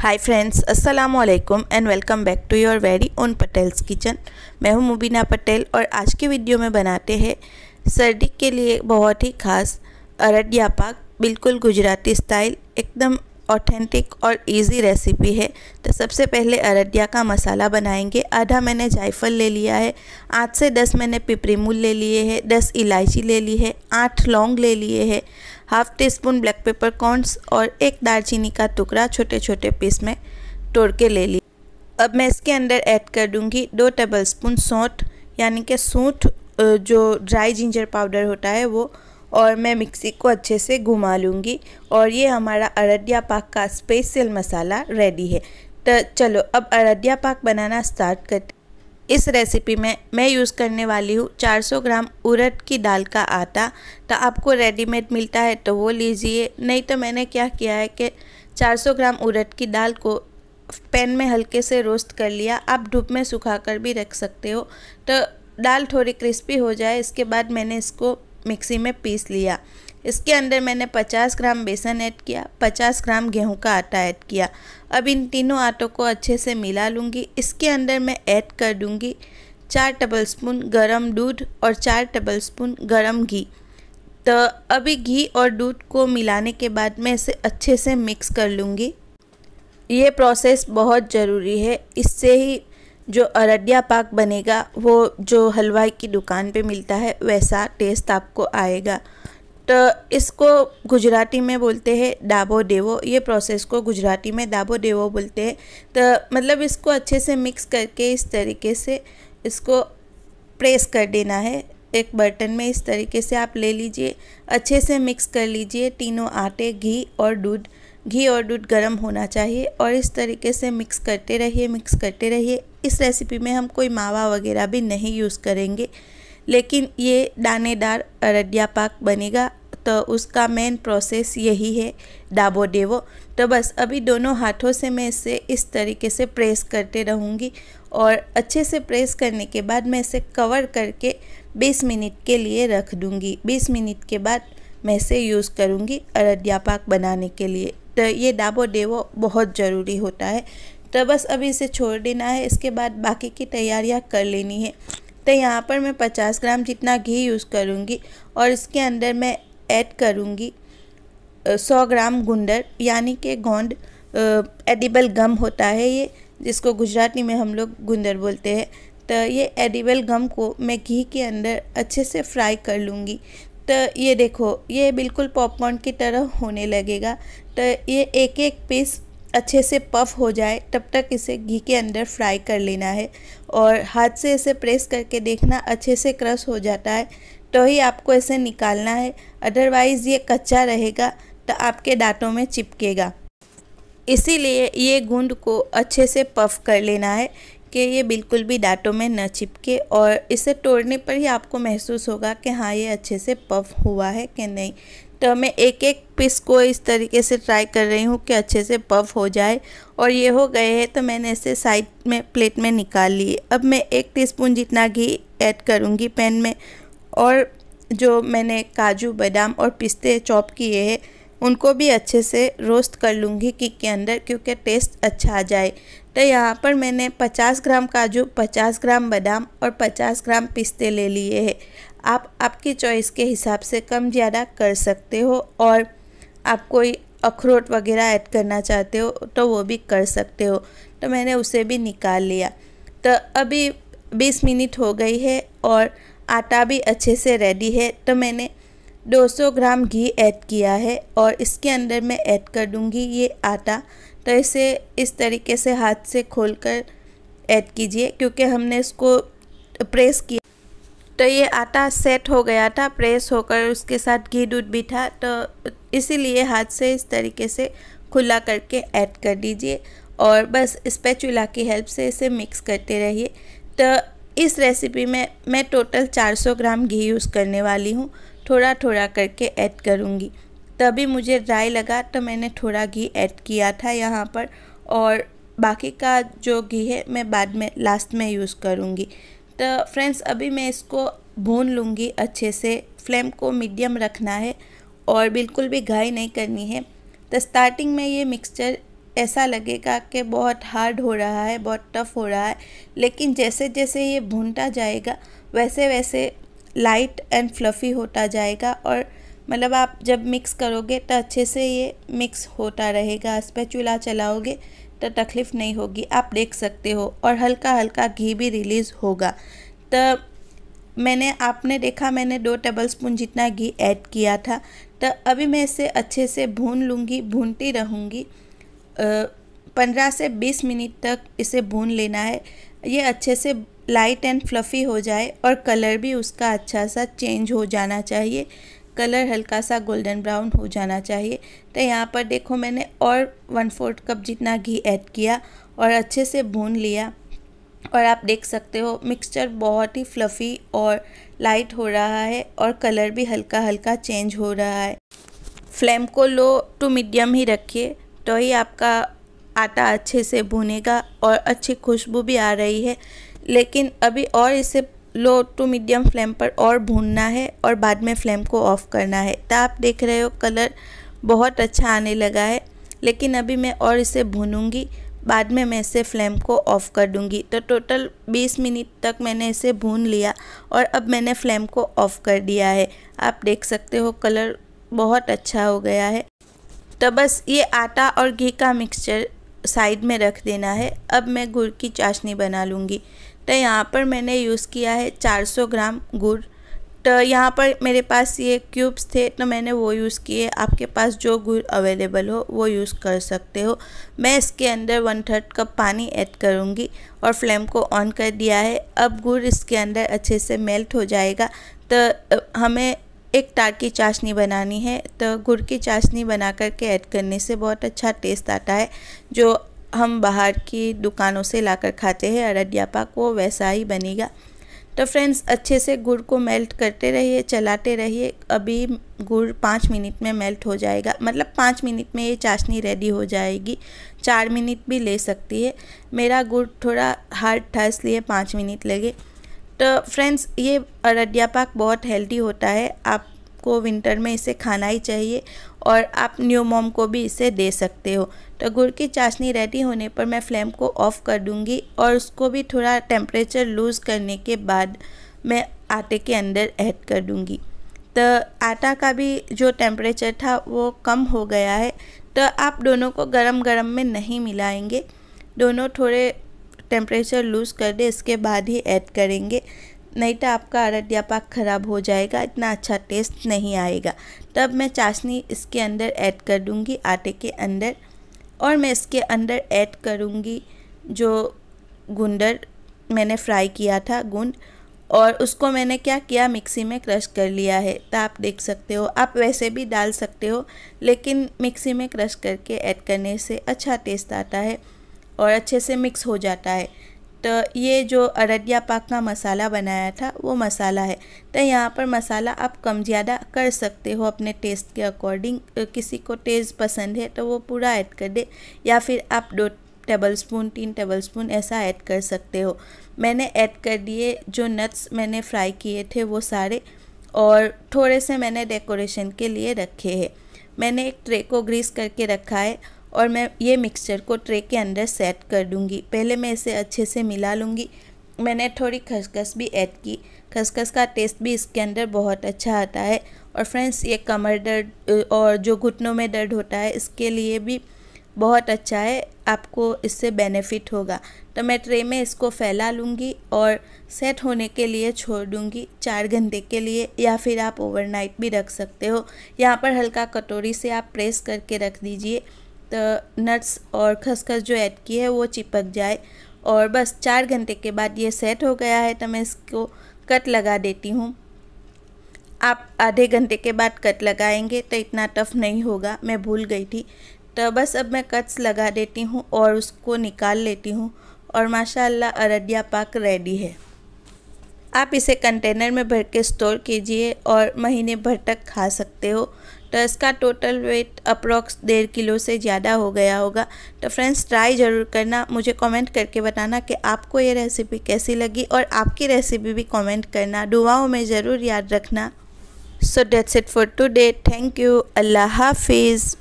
हाय friends अस्सलाम वालेकुम and welcome back to your very own Patel's kitchen मैं हूं मुबीना पटेल और आज के वीडियो में बनाते हैं सर्दी के लिए बहुत ही खास अरडिया पाक बिल्कुल गुजराती स्टाइल एकदम ऑथेंटिक और इजी रेसिपी है तो सबसे पहले अरडिया का मसाला बनाएंगे आधा मैंने जायफल ले लिया है आठ से दस मैंने पिपरीमूल ले लिए है दस इलायची ले ली है आठ लौंग ले लिए हैं half teaspoon black pepper corns और एक दालचीनी का टुकड़ा छोटे छोटे पीस में तोड़ के ले ली अब मैं इसके अंदर ऐड कर दूँगी दो टेबल स्पून सौंठ यानी कि सूठ जो ड्राई जिंजर पाउडर होता है वो और मैं मिक्सी को अच्छे से घुमा लूँगी और ये हमारा अरडिया पाक का स्पेशल मसाला रेडी है तो चलो अब अरडिया पाक बनाना स्टार्ट करते इस रेसिपी में मैं यूज़ करने वाली हूँ 400 ग्राम उड़द की दाल का आटा तो आपको रेडीमेड मिलता है तो वो लीजिए नहीं तो मैंने क्या किया है कि 400 ग्राम उड़द की दाल को पैन में हल्के से रोस्ट कर लिया आप धूप में सुखा कर भी रख सकते हो तो दाल थोड़ी क्रिस्पी हो जाए इसके बाद मैंने इसको मिक्सी में पीस लिया इसके अंदर मैंने 50 ग्राम बेसन ऐड किया 50 ग्राम गेहूं का आटा ऐड किया अब इन तीनों आटों को अच्छे से मिला लूँगी इसके अंदर मैं ऐड कर दूँगी चार टेबलस्पून गरम दूध और चार टेबलस्पून गरम घी तो अभी घी और दूध को मिलाने के बाद मैं इसे अच्छे से मिक्स कर लूँगी ये प्रोसेस बहुत ज़रूरी है इससे ही जो अरडिया पाक बनेगा वो जो हलवाई की दुकान पे मिलता है वैसा टेस्ट आपको आएगा तो इसको गुजराती में बोलते हैं डाबो देवो ये प्रोसेस को गुजराती में डाबो देवो बोलते हैं तो मतलब इसको अच्छे से मिक्स करके इस तरीके से इसको प्रेस कर देना है एक बर्तन में इस तरीके से आप ले लीजिए अच्छे से मिक्स कर लीजिए तीनों आटे घी और दूध घी और दूध गर्म होना चाहिए और इस तरीके से मिक्स करते रहिए मिक्स करते रहिए इस रेसिपी में हम कोई मावा वगैरह भी नहीं यूज़ करेंगे लेकिन ये दानेदार अरडिया पाक बनेगा तो उसका मेन प्रोसेस यही है डाबो डेवो तो बस अभी दोनों हाथों से मैं इसे इस तरीके से प्रेस करते रहूँगी और अच्छे से प्रेस करने के बाद मैं इसे कवर करके 20 मिनट के लिए रख दूँगी 20 मिनट के बाद मैं इसे यूज़ करूँगी अरडिया पाक बनाने के लिए तो ये डाबो डेवो बहुत ज़रूरी होता है तो बस अभी इसे छोड़ देना है इसके बाद बाकी की तैयारियाँ कर लेनी है तो यहाँ पर मैं 50 ग्राम जितना घी यूज़ करूँगी और इसके अंदर मैं ऐड करूँगी 100 ग्राम गुंडर यानी कि गोंड एडिबल गम होता है ये जिसको गुजराती में हम लोग गुंदर बोलते हैं तो ये एडिबल गम को मैं घी के अंदर अच्छे से फ्राई कर लूँगी तो ये देखो ये बिल्कुल पॉपकॉर्न की तरह होने लगेगा तो ये एक एक पीस अच्छे से पफ हो जाए तब तक इसे घी के अंदर फ्राई कर लेना है और हाथ से इसे प्रेस करके देखना अच्छे से क्रश हो जाता है तो ही आपको इसे निकालना है अदरवाइज़ ये कच्चा रहेगा तो आपके दांतों में चिपकेगा इसीलिए ये गूंद को अच्छे से पफ कर लेना है कि ये बिल्कुल भी दांतों में न चिपके और इसे तोड़ने पर ही आपको महसूस होगा कि हाँ ये अच्छे से पफ हुआ है कि नहीं तो मैं एक एक पीस को इस तरीके से ट्राई कर रही हूँ कि अच्छे से पफ हो जाए और ये हो गए हैं तो मैंने इसे साइड में प्लेट में निकाल ली अब मैं एक टीस्पून जितना घी ऐड करूँगी पैन में और जो मैंने काजू बादाम और पिस्ते चॉप किए हैं उनको भी अच्छे से रोस्ट कर लूँगी किक के अंदर क्योंकि टेस्ट अच्छा आ जाए तो यहाँ पर मैंने 50 ग्राम काजू 50 ग्राम बादाम और 50 ग्राम पिस्ते ले लिए हैं आप आपकी चॉइस के हिसाब से कम ज़्यादा कर सकते हो और आप कोई अखरोट वगैरह ऐड करना चाहते हो तो वो भी कर सकते हो तो मैंने उसे भी निकाल लिया तो अभी बीस मिनट हो गई है और आटा भी अच्छे से रेडी है तो मैंने 200 ग्राम घी ऐड किया है और इसके अंदर मैं ऐड कर दूंगी ये आटा तो इसे इस तरीके से हाथ से खोलकर ऐड कीजिए क्योंकि हमने इसको प्रेस किया तो ये आटा सेट हो गया था प्रेस होकर उसके साथ घी दूध भी था तो इसीलिए हाथ से इस तरीके से खुला करके ऐड कर दीजिए और बस स्पैचुला की हेल्प से इसे मिक्स करते रहिए तो इस रेसिपी में मैं टोटल 400 ग्राम घी यूज़ करने वाली हूँ थोड़ा थोड़ा करके ऐड करूँगी तभी मुझे ड्राई लगा तो मैंने थोड़ा घी ऐड किया था यहाँ पर और बाकी का जो घी है मैं बाद में लास्ट में यूज़ करूँगी तो फ्रेंड्स uh, अभी मैं इसको भून लूँगी अच्छे से फ्लेम को मीडियम रखना है और बिल्कुल भी घाई नहीं करनी है तो स्टार्टिंग में ये मिक्सचर ऐसा लगेगा कि बहुत हार्ड हो रहा है बहुत टफ़ हो रहा है लेकिन जैसे जैसे ये भूनता जाएगा वैसे वैसे लाइट एंड फ्लफ़ी होता जाएगा और मतलब आप जब मिक्स करोगे तो अच्छे से ये मिक्स होता रहेगा इस पर चूल्हा चलाओगे तो तकलीफ़ नहीं होगी आप देख सकते हो और हल्का हल्का घी भी रिलीज़ होगा तो मैंने आपने देखा मैंने दो टेबल स्पून जितना घी ऐड किया था तो अभी मैं इसे अच्छे से भून लूँगी भूनती रहूँगी पंद्रह से बीस मिनट तक इसे भून लेना है ये अच्छे से लाइट एंड फ्लफ़ी हो जाए और कलर भी उसका अच्छा सा चेंज हो जाना चाहिए कलर हल्का सा गोल्डन ब्राउन हो जाना चाहिए तो यहाँ पर देखो मैंने और वन फोर्थ कप जितना घी ऐड किया और अच्छे से भून लिया और आप देख सकते हो मिक्सचर बहुत ही फ्लफ़ी और लाइट हो रहा है और कलर भी हल्का हल्का चेंज हो रहा है फ्लेम को लो टू मीडियम ही रखिए तो ही आपका आटा अच्छे से भुनेगा और अच्छी खुशबू भी आ रही है लेकिन अभी और इसे लो टू मीडियम फ्लेम पर और भूनना है और बाद में फ्लेम को ऑफ़ करना है तो आप देख रहे हो कलर बहुत अच्छा आने लगा है लेकिन अभी मैं और इसे भूनूंगी बाद में मैं इसे फ्लेम को ऑफ़ कर दूंगी तो टोटल 20 मिनट तक मैंने इसे भून लिया और अब मैंने फ्लेम को ऑफ़ कर दिया है आप देख सकते हो कलर बहुत अच्छा हो गया है तो बस ये आटा और घी का मिक्सचर साइड में रख देना है अब मैं गुड़ की चाशनी बना लूँगी तो यहाँ पर मैंने यूज़ किया है 400 ग्राम गुड़ तो यहाँ पर मेरे पास ये क्यूब्स थे तो मैंने वो यूज़ किए आपके पास जो गुड़ अवेलेबल हो वो यूज़ कर सकते हो मैं इसके अंदर वन थर्ड कप पानी ऐड करूँगी और फ्लेम को ऑन कर दिया है अब गुड़ इसके अंदर अच्छे से मेल्ट हो जाएगा तो हमें एक तार की चाशनी बनानी है तो गुड़ की चाशनी बना करके ऐड करने से बहुत अच्छा टेस्ट आता है जो हम बाहर की दुकानों से लाकर खाते हैं अरडिया पाक वो वैसा ही बनेगा तो फ्रेंड्स अच्छे से गुड़ को मेल्ट करते रहिए चलाते रहिए अभी गुड़ पाँच मिनट में मेल्ट हो जाएगा मतलब पाँच मिनट में ये चाशनी रेडी हो जाएगी चार मिनट भी ले सकती है मेरा गुड़ थोड़ा हार्ड था इसलिए पाँच मिनट लगे तो फ्रेंड्स ये अरडिया पाक बहुत हेल्दी होता है आपको विंटर में इसे खाना ही चाहिए और आप न्यू मॉम को भी इसे दे सकते हो तो गुड़ की चाशनी रेडी होने पर मैं फ्लेम को ऑफ़ कर दूंगी और उसको भी थोड़ा टेम्परेचर लूज़ करने के बाद मैं आटे के अंदर ऐड कर दूंगी तो आटा का भी जो टेम्परेचर था वो कम हो गया है तो आप दोनों को गरम गरम में नहीं मिलाएंगे दोनों थोड़े टेम्परेचर लूज़ कर दे इसके बाद ही ऐड करेंगे नहीं तो आपका अरटिया पाक ख़राब हो जाएगा इतना अच्छा टेस्ट नहीं आएगा तब मैं चाशनी इसके अंदर ऐड कर दूँगी आटे के अंदर और मैं इसके अंदर ऐड करूँगी जो गुंडर मैंने फ्राई किया था गुंड और उसको मैंने क्या किया मिक्सी में क्रश कर लिया है तो आप देख सकते हो आप वैसे भी डाल सकते हो लेकिन मिक्सी में क्रश करके ऐड करने से अच्छा टेस्ट आता है और अच्छे से मिक्स हो जाता है तो ये जो अरडिया पाक का मसाला बनाया था वो मसाला है तो यहाँ पर मसाला आप कम ज़्यादा कर सकते हो अपने टेस्ट के अकॉर्डिंग किसी को टेस्ट पसंद है तो वो पूरा ऐड कर दे या फिर आप दो टेबल स्पून तीन टेबल स्पून ऐसा ऐड कर सकते हो मैंने ऐड कर दिए जो नट्स मैंने फ्राई किए थे वो सारे और थोड़े से मैंने डेकोरेशन के लिए रखे हैं मैंने एक ट्रे को ग्रीस करके रखा है और मैं ये मिक्सचर को ट्रे के अंदर सेट कर दूँगी पहले मैं इसे अच्छे से मिला लूँगी मैंने थोड़ी खसखस भी ऐड की खसखस का टेस्ट भी इसके अंदर बहुत अच्छा आता है और फ्रेंड्स ये कमर दर्द और जो घुटनों में दर्द होता है इसके लिए भी बहुत अच्छा है आपको इससे बेनिफिट होगा तो मैं ट्रे में इसको फैला लूँगी और सेट होने के लिए छोड़ दूँगी चार घंटे के लिए या फिर आप ओवरनाइट भी रख सकते हो यहाँ पर हल्का कटोरी से आप प्रेस करके रख दीजिए नट्स और खसखस जो ऐड की है वो चिपक जाए और बस चार घंटे के बाद ये सेट हो गया है तो मैं इसको कट लगा देती हूँ आप आधे घंटे के बाद कट लगाएंगे तो इतना टफ नहीं होगा मैं भूल गई थी तो बस अब मैं कट्स लगा देती हूँ और उसको निकाल लेती हूँ और माशाल्लाह अरडिया पाक रेडी है आप इसे कंटेनर में भर के स्टोर कीजिए और महीने भर तक खा सकते हो तो इसका टोटल वेट अप्रॉक्स डेढ़ किलो से ज़्यादा हो गया होगा तो फ्रेंड्स ट्राई ज़रूर करना मुझे कमेंट करके बताना कि आपको ये रेसिपी कैसी लगी और आपकी रेसिपी भी कमेंट करना दुआओं में ज़रूर याद रखना so that's it for today thank you अल्लाह हाफिज़